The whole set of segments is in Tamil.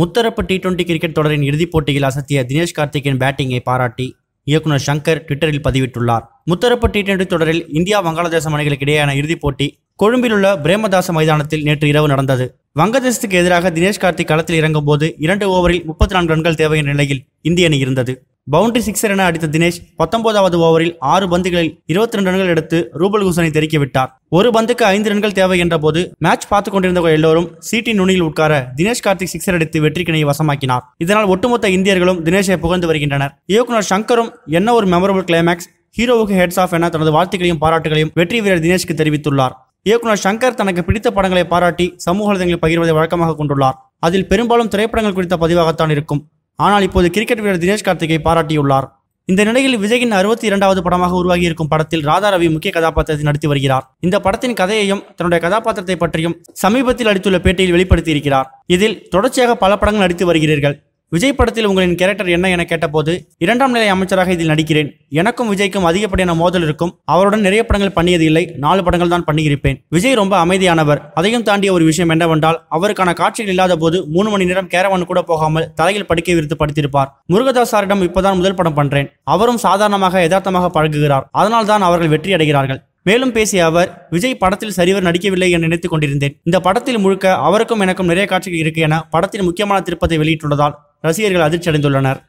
முத்தரப்பு டி டுவெண்டி கிரிக்கெட் தொடரின் இறுதிப் போட்டியில் அசத்திய தினேஷ் கார்த்திக்கின் பேட்டிங்கை பாராட்டி இயக்குநர் சங்கர் ட்விட்டரில் பதிவிட்டுள்ளார் முத்தரப்பு டி டுவெண்டி தொடரில் இந்தியா வங்காளதேசம் அணிகளுக்கு இடையேயான இறுதிப் போட்டி கொழும்பிலுள்ள பிரேமதாச மைதானத்தில் நேற்று இரவு நடந்தது வங்கதேசத்துக்கு எதிராக தினேஷ் கார்த்திக் களத்தில் இறங்கும் போது இரண்டு ஓவரில் முப்பத்தி நான்கு ரன்கள் தேவையான நிலையில் இந்திய அணி இருந்தது பவுண்டரி சிக்ஸர் என அடித்த தினேஷ் பத்தொன்பதாவது ஓவரில் ஆறு பந்துகளில் இருபத்தி ரெண்டு ரன்கள் எடுத்து ரூபல் ஹூசனை தெரிக்க விட்டார் ஒரு பந்துக்கு ஐந்து ரன்கள் தேவை என்ற போது மேட்ச் பார்த்து கொண்டிருந்த எல்லோரும் சீட்டின் நுனியில் உட்கார தினேஷ் கார்த்திக் சிக்ஸர் அடித்து வெற்றி கிணையை வசமாக்கினார் இதனால் ஒட்டுமொத்த இந்தியர்களும் தினேஷை புகழ்ந்து வருகின்றனர் இயக்குனர் சங்கரும் என்ன ஒரு மெமரபிள் கிளைமேக்ஸ் ஹீரோவுக்கு ஹெட்ஸ் ஆஃப் என தனது வாழ்த்துக்களையும் பாராட்டுகளையும் வெற்றி வீரர் தினேஷ்க்கு தெரிவித்துள்ளார் இயக்குனர் சங்கர் தனக்கு பிடித்த படங்களை பாராட்டி சமூக வலைதளங்களில் பகிர்வதை வழக்கமாக கொண்டுள்ளார் அதில் பெரும்பாலும் திரைப்படங்கள் குறித்த பதிவாகத்தான் இருக்கும் ஆனால் இப்போது கிரிக்கெட் வீரர் தினேஷ் கார்த்திகை பாராட்டியுள்ளார் இந்த நிலையில் விஜயின் அறுபத்தி இரண்டாவது படமாக உருவாகி இருக்கும் படத்தில் ராதா ரவி முக்கிய கதாபாத்திரத்தை நடித்து வருகிறார் இந்த படத்தின் கதையையும் தன்னுடைய கதாபாத்திரத்தை பற்றியும் சமீபத்தில் அடித்துள்ள பேட்டியில் வெளிப்படுத்தியிருக்கிறார் இதில் தொடர்ச்சியாக பல படங்கள் நடித்து வருகிறீர்கள் விஜய் படத்தில் உங்களின் கேரக்டர் என்ன என கேட்டபோது இரண்டாம் நிலை அமைச்சராக இதில் நடிக்கிறேன் எனக்கும் விஜய்க்கும் அதிகப்படியான மோதல் இருக்கும் அவருடன் நிறைய படங்கள் பண்ணியது இல்லை நாலு படங்கள் தான் பண்ணியிருப்பேன் விஜய் ரொம்ப அமைதியானவர் அதையும் தாண்டிய ஒரு விஷயம் என்னவென்றால் அவருக்கான காட்சிகள் இல்லாத போது மூணு மணி நேரம் கேரவான் கூட போகாமல் தலையில் படுக்கை விரித்து படுத்திருப்பார் முருகதாஸ் சாரிடம் இப்போதான் முதல் படம் பண்றேன் அவரும் சாதாரணமாக யதார்த்தமாக பழகுகிறார் அதனால் தான் அவர்கள் வெற்றி அடைகிறார்கள் மேலும் பேசிய அவர் விஜய் படத்தில் சரிவர் நடிக்கவில்லை என நினைத்துக் கொண்டிருந்தேன் இந்த படத்தில் முழுக்க அவருக்கும் எனக்கும் நிறைய காட்சிகள் இருக்கு என படத்தின் முக்கியமான திருப்பத்தை வெளியிட்டுள்ளதால் ரசிகர்கள் அதிர்ச்சி அடைந்துள்ளனர்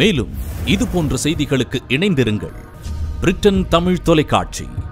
மேலும் இது போன்ற செய்திகளுக்கு இணைந்திருங்கள் பிரிட்டன் தமிழ் தொலைக்காட்சி